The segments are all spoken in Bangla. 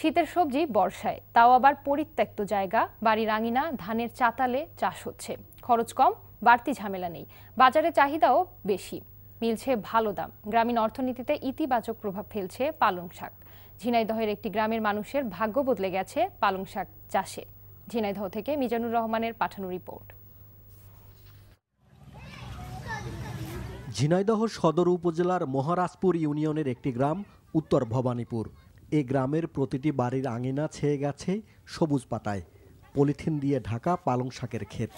শীতের সবজি বর্ষায় তাও আবার পরিত্যক্ত জায়গা বাড়ির আঙিনা ধানের চাতালে চাষ হচ্ছে খরচ কম বাড়তি ঝামেলা নেই বাজারে চাহিদাও বেশি মিলছে ভালো দাম গ্রামীণ অর্থনীতিতে ইতিবাচক প্রভাব ফেলছে পালং শাক ঝিনাইদহের একটি গ্রামের মানুষের ভাগ্য বদলে গেছে পালং শাক চাষে ঝিনাইদহ থেকে মিজানুর রহমানের পাঠানো রিপোর্ট ঝিনাইদহ সদর উপজেলার মহারাজপুর ইউনিয়নের একটি গ্রাম উত্তর ভবানীপুর এ গ্রামের প্রতিটি বাড়ির আঙিনা ছেয়ে গেছে সবুজ পাতায় পলিথিন দিয়ে ঢাকা পালং শাকের ক্ষেত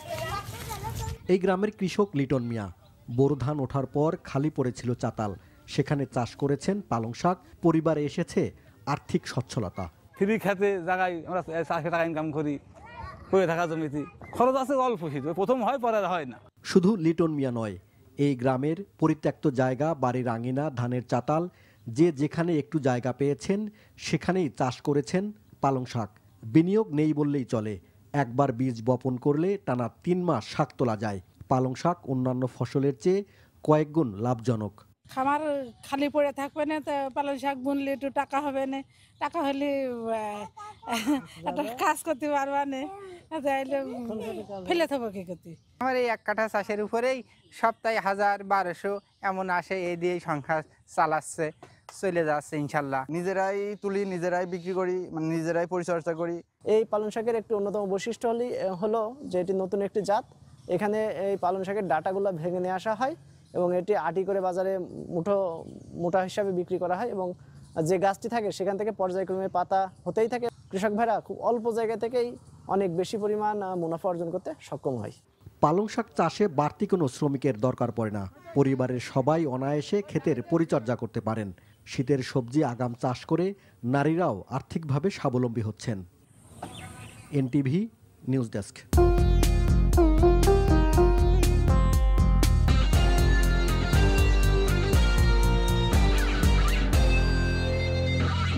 এই গ্রামের কৃষক লিটন মিয়া বোরো ধান ওঠার পর খালি পড়েছিল চাতাল সেখানে চাষ করেছেন পালং শাক পরিবারে এসেছে আর্থিক সচ্ছলতা ফ্রি খেতে জায়গায় আমরা চাষে টাকা ইনকাম করি পড়ে থাকা জমিতে খরচ আছে অল্প শীত প্রথম হয় পরে হয় না শুধু লিটন মিয়া নয় এই গ্রামের পরিত্যক্ত জায়গা বাড়ির আঙিনা ধানের চাতাল যে যেখানে একটু জায়গা পেয়েছেন সেখানেই চাষ করেছেন পালং শাক বিনিয়োগ নেই বললেই চলে একবার বীজ বপন করলে টানা তিন মাস শাক তোলা যায় পালং শাক অন্যান্য ফসলের চেয়ে কয়েক গুণ লাভজনক খামার খালি পড়ে থাকবে না তো পালং শাক বুনলে একটু টাকা হবে না টাকা হলে একটা কাজ করতে পারবা না ফেলে থাকবো কি করতে আমার এই এক কাঠা চাষের উপরেই সপ্তাহে হাজার বারোশো এমন আসে এই দিয়ে সংখ্যা চালাচ্ছে চলে যাচ্ছে ইনশাল্লাহ নিজেরাই তুলি নিজেরাই বিক্রি করি মানে নিজেরাই পরিচর্যা করি এই পালন শাকের একটি অন্যতম বৈশিষ্ট্য হলি হলো যে এটি নতুন একটি জাত এখানে এই পালন শাকের ডাটাগুলো ভেঙে নিয়ে আসা হয় এবং এটি আটি করে বাজারে মুঠো মোটা হিসাবে বিক্রি করা হয় এবং যে গাছটি থাকে সেখান থেকে পর্যায়ক্রমে পাতা হতেই থাকে কৃষক ভাইরা খুব অল্প জায়গা থেকেই অনেক বেশি পরিমাণ মুনাফা অর্জন করতে সক্ষম হয় পালং শাক চাষে বাড়তি কোনো শ্রমিকের দরকার পড়ে না পরিবারের সবাই অনায়াসে ক্ষেতের পরিচর্যা করতে পারেন শীতের সবজি আগাম চাষ করে নারীরাও আর্থিকভাবে স্বাবলম্বী হচ্ছেন এনটিভি নিউজ ডেস্ক